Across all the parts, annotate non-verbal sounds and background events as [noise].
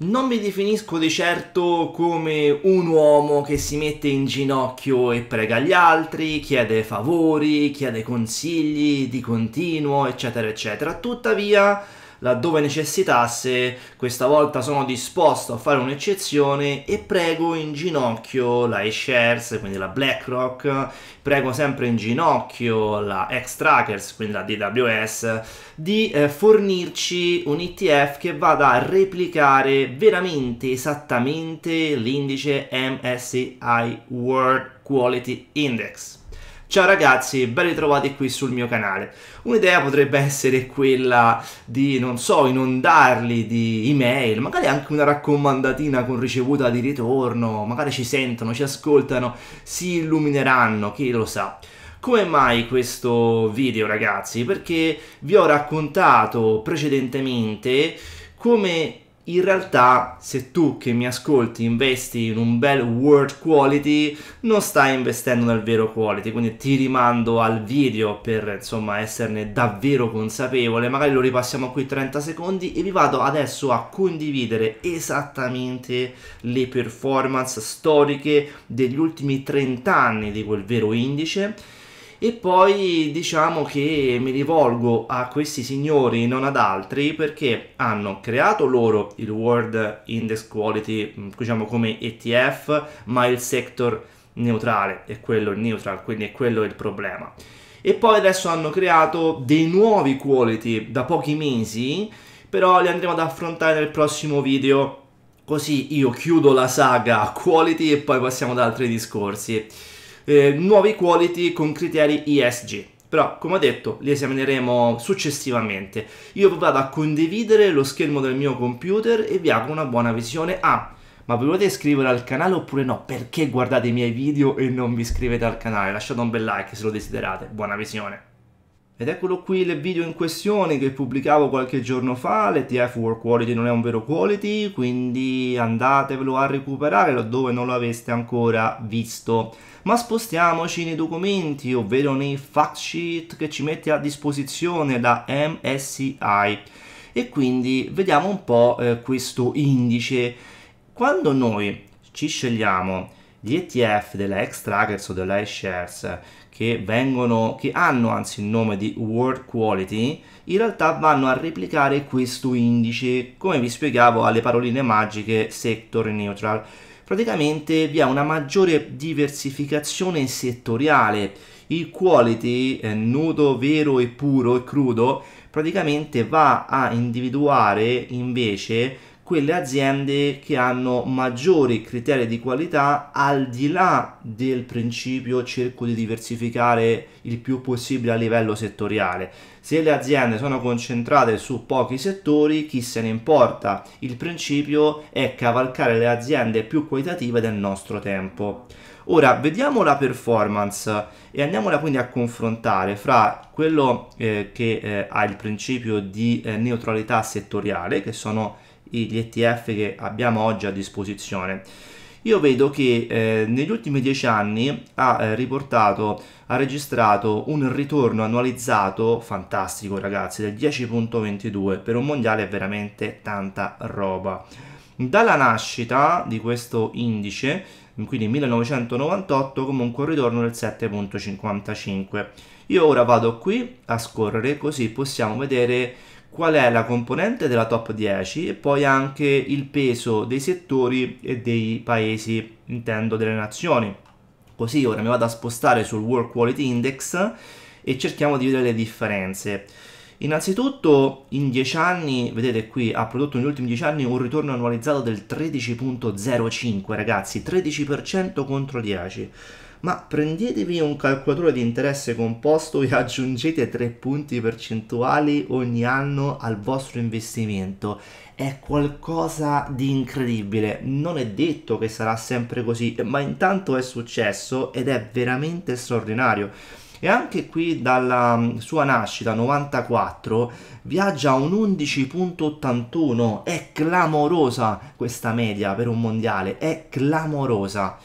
Non mi definisco di certo come un uomo che si mette in ginocchio e prega gli altri, chiede favori, chiede consigli di continuo, eccetera, eccetera. Tuttavia, laddove necessitasse, questa volta sono disposto a fare un'eccezione e prego in ginocchio la iShares, quindi la BlackRock, prego sempre in ginocchio la Xtrackers, quindi la DWS, di eh, fornirci un ETF che vada a replicare veramente esattamente l'indice MSI World Quality Index. Ciao ragazzi, ben ritrovati qui sul mio canale. Un'idea potrebbe essere quella di, non so, inondarli di email, magari anche una raccomandatina con ricevuta di ritorno, magari ci sentono, ci ascoltano, si illumineranno, chi lo sa. Come mai questo video ragazzi? Perché vi ho raccontato precedentemente come in realtà se tu che mi ascolti investi in un bel world quality non stai investendo nel vero quality quindi ti rimando al video per insomma esserne davvero consapevole magari lo ripassiamo qui 30 secondi e vi vado adesso a condividere esattamente le performance storiche degli ultimi 30 anni di quel vero indice e poi diciamo che mi rivolgo a questi signori non ad altri perché hanno creato loro il World Index Quality mm, diciamo come ETF ma il sector neutrale è quello il neutral quindi è quello il problema e poi adesso hanno creato dei nuovi quality da pochi mesi però li andremo ad affrontare nel prossimo video così io chiudo la saga [laughs] quality e poi passiamo ad altri discorsi eh, nuove quality con criteri ESG. Però, come ho detto, li esamineremo successivamente. Io vi vado a condividere lo schermo del mio computer e vi auguro una buona visione. Ah, ma vi volete iscrivere al canale oppure no? Perché guardate i miei video e non vi iscrivete al canale? Lasciate un bel like se lo desiderate. Buona visione. Ed eccolo qui il video in questione che pubblicavo qualche giorno fa, l'ETF World Quality non è un vero quality, quindi andatevelo a recuperare laddove non lo aveste ancora visto. Ma spostiamoci nei documenti, ovvero nei fact sheet che ci mette a disposizione la MSCI. E quindi vediamo un po' eh, questo indice. Quando noi ci scegliamo gli ETF della X-Trackers o della iShares che, vengono, che hanno anzi il nome di World Quality, in realtà vanno a replicare questo indice, come vi spiegavo alle paroline magiche sector neutral. Praticamente vi è una maggiore diversificazione settoriale. Il quality eh, nudo, vero e puro e crudo praticamente va a individuare invece quelle aziende che hanno maggiori criteri di qualità al di là del principio cerco di diversificare il più possibile a livello settoriale. Se le aziende sono concentrate su pochi settori, chi se ne importa? Il principio è cavalcare le aziende più qualitative del nostro tempo. Ora vediamo la performance e andiamola quindi a confrontare fra quello eh, che eh, ha il principio di eh, neutralità settoriale, che sono gli ETF che abbiamo oggi a disposizione. Io vedo che eh, negli ultimi dieci anni ha eh, riportato, ha registrato un ritorno annualizzato fantastico ragazzi del 10.22 per un mondiale è veramente tanta roba. Dalla nascita di questo indice, quindi 1998, comunque un ritorno del 7.55. Io ora vado qui a scorrere così possiamo vedere qual è la componente della top 10 e poi anche il peso dei settori e dei paesi, intendo delle nazioni. Così ora mi vado a spostare sul World Quality Index e cerchiamo di vedere le differenze. Innanzitutto in 10 anni, vedete qui, ha prodotto negli ultimi 10 anni un ritorno annualizzato del 13.05 ragazzi, 13% contro 10 ma prendetevi un calcolatore di interesse composto e [laughs] aggiungete 3 punti percentuali ogni anno al vostro investimento. È qualcosa di incredibile, non è detto che sarà sempre così, ma intanto è successo ed è veramente straordinario. E anche qui dalla mm, sua nascita 94 viaggia un 11.81, è clamorosa questa media per un mondiale, è clamorosa.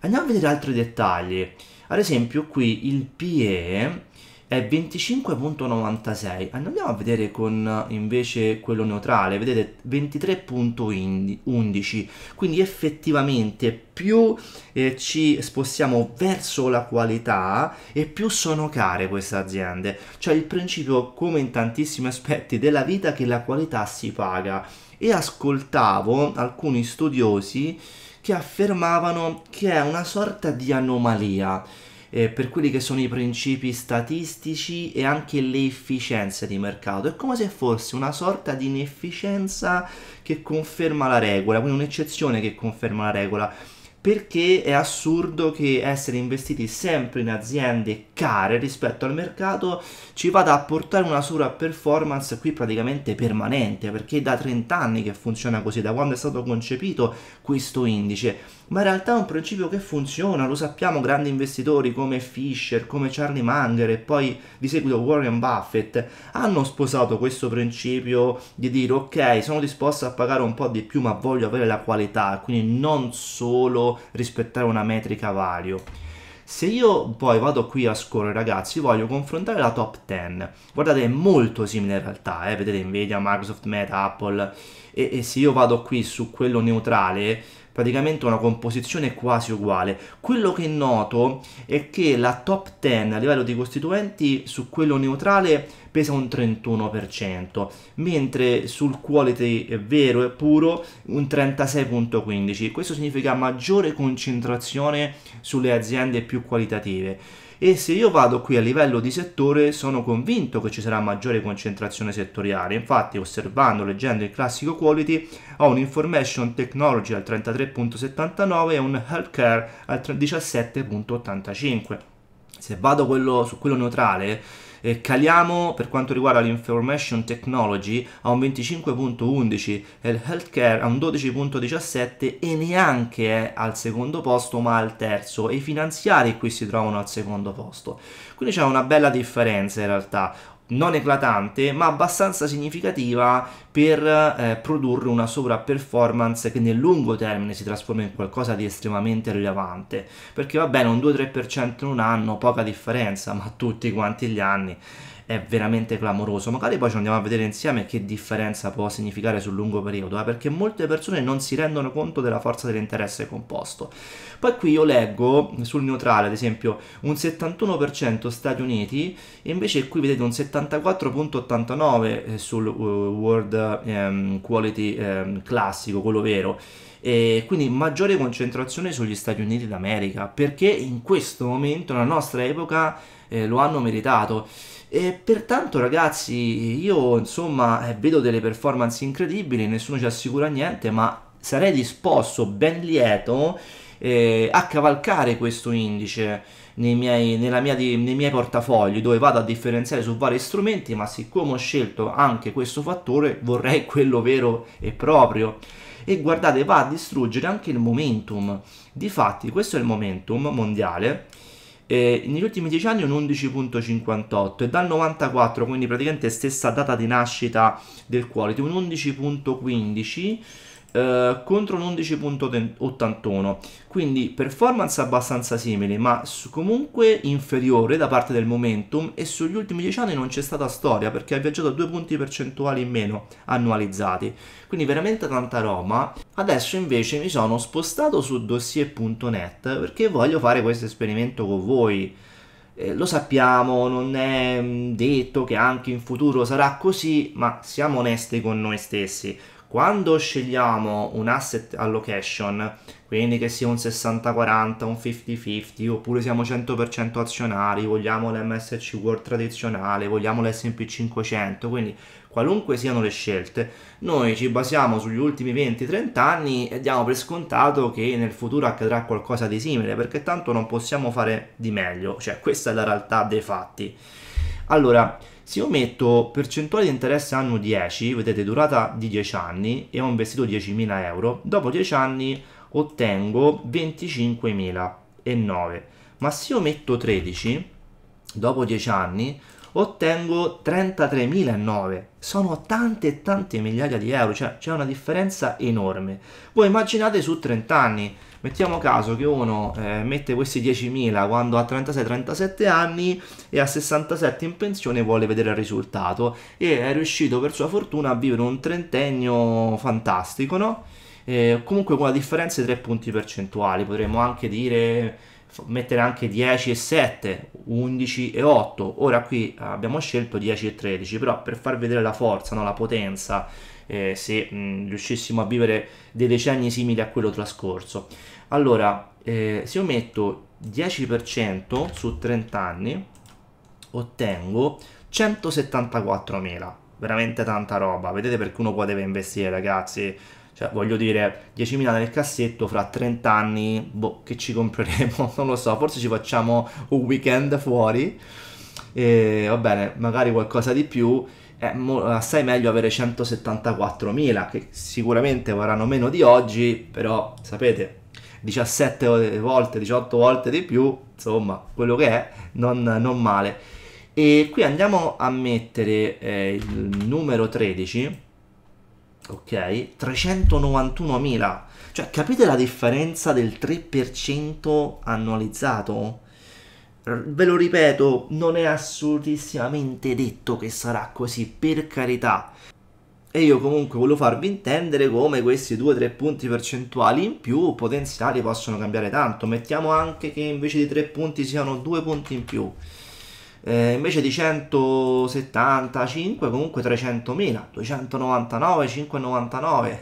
Andiamo a vedere altri dettagli. Ad esempio qui il PE è 25.96 andiamo a vedere con invece quello neutrale vedete 23.11 quindi effettivamente più eh, ci spostiamo verso la qualità e più sono care queste aziende cioè il principio come in tantissimi aspetti della vita che la qualità si paga e ascoltavo alcuni studiosi che affermavano che è una sorta di anomalia eh, per quelli che sono i principi statistici e anche le efficienze di mercato. È come se fosse una sorta di inefficienza che conferma la regola, quindi un'eccezione che conferma la regola perché è assurdo che essere investiti sempre in aziende care rispetto al mercato ci vada a portare una sua performance qui praticamente permanente, perché è da 30 anni che funziona così, da quando è stato concepito questo indice ma in realtà è un principio che funziona, lo sappiamo grandi investitori come Fisher, come Charlie Munger e poi di seguito Warren Buffett hanno sposato questo principio di dire ok sono disposto a pagare un po' di più ma voglio avere la qualità, quindi non solo rispettare una metrica vario. Se io poi vado qui a scorrere ragazzi, voglio confrontare la top 10. Guardate, è molto simile in realtà, eh? vedete Nvidia, Microsoft, Meta, Apple. E, e, se io vado qui su quello neutrale, praticamente una composizione quasi uguale. Quello che noto è che la top 10 a livello di costituenti su quello neutrale pesa un 31%, mentre sul quality vero e puro un 36.15. Questo significa maggiore concentrazione sulle aziende più qualitative e se io vado qui a livello di settore sono convinto che ci sarà maggiore concentrazione settoriale, infatti osservando, leggendo il classico quality ho un information technology al 33.79 e un healthcare al 17.85. Se vado quello, su quello neutrale eh, caliamo per quanto riguarda l'information technology a un 25.11 e il healthcare a un 12.17 e neanche è al secondo posto ma al terzo e i finanziari qui si trovano al secondo posto quindi c'è una bella differenza in realtà non eclatante ma abbastanza significativa per eh, produrre una sovra-performance che nel lungo termine si trasforma in qualcosa di estremamente rilevante perché va bene un 2-3% in un anno poca differenza ma tutti quanti gli anni è veramente clamoroso. Magari poi ci andiamo a vedere insieme che differenza può significare sul lungo periodo, eh, perché molte persone non si rendono conto della forza dell'interesse composto. Poi qui io leggo sul neutrale, ad esempio, un 71% Stati Uniti, e invece qui vedete un 74.89 eh, sul eh, World ehm, Quality ehm, classico, quello vero e quindi maggiore concentrazione sugli Stati Uniti d'America perché in questo momento, nella nostra epoca, eh, lo hanno meritato. E pertanto ragazzi io insomma eh, vedo delle performance incredibili, nessuno ci assicura niente, ma sarei disposto, ben lieto, eh, a cavalcare questo indice nei miei, mia nei miei portafogli dove vado a differenziare su vari strumenti, ma siccome ho scelto anche questo fattore vorrei [laughs] quello vero e proprio. E guardate, va a distruggere anche il momentum. Difatti questo è il momentum mondiale eh, negli ultimi 10 anni un 11.58 e dal 94, quindi praticamente stessa data di nascita del quality, un 11.15 eh, contro un 11.81 quindi performance abbastanza simile ma comunque inferiore da parte del momentum e sugli ultimi 10 anni non c'è stata storia perché ha viaggiato a 2 punti percentuali in meno annualizzati quindi veramente tanta roba adesso invece mi sono spostato su dossier.net perché voglio fare questo esperimento con voi eh, lo sappiamo, non è mm, detto che anche in futuro sarà così, ma siamo onesti con noi stessi quando scegliamo un asset allocation, quindi che sia un 60-40, un 50-50, oppure siamo 100% azionari, vogliamo l'MSC World tradizionale, vogliamo l'SP 500, quindi qualunque siano le scelte, noi ci basiamo sugli ultimi 20-30 anni e diamo per scontato che nel futuro accadrà qualcosa di simile, perché tanto non possiamo fare di meglio, cioè questa è la realtà dei fatti. Allora, se io metto percentuale di interesse anno 10, vedete durata di 10 anni e ho investito 10.000 euro, dopo 10 anni ottengo 25.009. Ma se io metto 13, dopo 10 anni ottengo 33.009. Sono tante e tante migliaia di euro, cioè c'è una differenza enorme. Voi immaginate su 30 anni Mettiamo caso che uno eh, mette questi 10.000 quando ha 36-37 anni e a 67 in pensione vuole vedere il risultato e è riuscito per sua fortuna a vivere un trentennio fantastico, no? Eh, comunque con la differenza di 3 punti percentuali, potremmo anche dire mettere anche 10 e 7, 11 e 8. Ora qui abbiamo scelto 10 e 13, però per far vedere la forza, no? la potenza eh, se mh, riuscissimo a vivere dei decenni simili a quello trascorso. Allora, eh, se io metto 10% su 30 anni, ottengo 174.000, veramente tanta roba, vedete perché uno poi investire ragazzi, cioè voglio dire 10.000 nel cassetto fra 30 anni boh che ci compreremo [laughs] non lo so forse ci facciamo un weekend fuori e va bene magari qualcosa di più è mo- assai meglio avere 174.000 che sicuramente varranno meno di oggi, però sapete, 17 eh, volte, 18 volte di più, insomma, quello che è, non, non male. E qui andiamo a mettere eh, il numero 13, ok? 391.000, cioè capite la differenza del 3% annualizzato? Ve lo ripeto, non è assolutissimamente detto che sarà così, per carità. E io comunque volevo farvi intendere come questi 2-3 punti percentuali in più potenziali possono cambiare tanto. Mettiamo anche che invece di 3 punti siano 2 punti in più. Eh, invece di 175 comunque 300.000, 299, 599.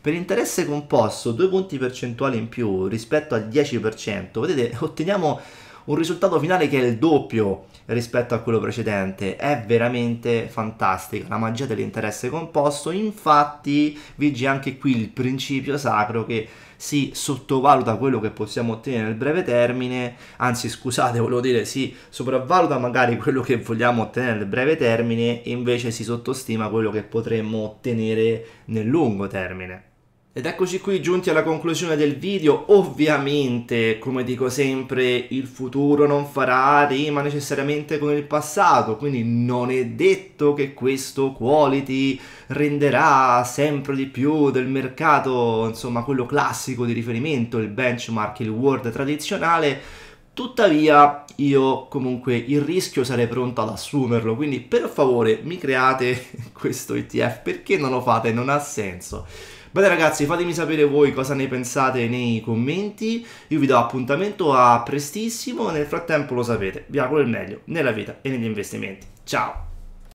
Per interesse composto 2 punti percentuali in più rispetto al 10%, vedete otteniamo un risultato finale che è il doppio rispetto a quello precedente. È veramente fantastica la magia dell'interesse composto. Infatti, vige anche qui il principio sacro che si sottovaluta quello che possiamo ottenere nel breve termine, anzi scusate, [laughs] volevo dire si sopravvaluta magari quello che vogliamo ottenere nel breve termine e invece si sottostima quello che potremmo ottenere nel lungo termine. Ed eccoci qui giunti alla conclusione del video, ovviamente come dico sempre il futuro non farà rima necessariamente con il passato, quindi non è detto che questo quality renderà sempre di più del mercato, insomma quello classico di riferimento, il benchmark, il world tradizionale, tuttavia io comunque il rischio sarei pronto ad assumerlo, quindi per favore mi create [laughs] questo ETF, perché non lo fate? Non ha senso. Bene ragazzi, fatemi sapere voi cosa ne pensate nei commenti. Io vi do appuntamento a prestissimo, nel frattempo lo sapete, vi auguro il meglio nella vita e negli investimenti. Ciao!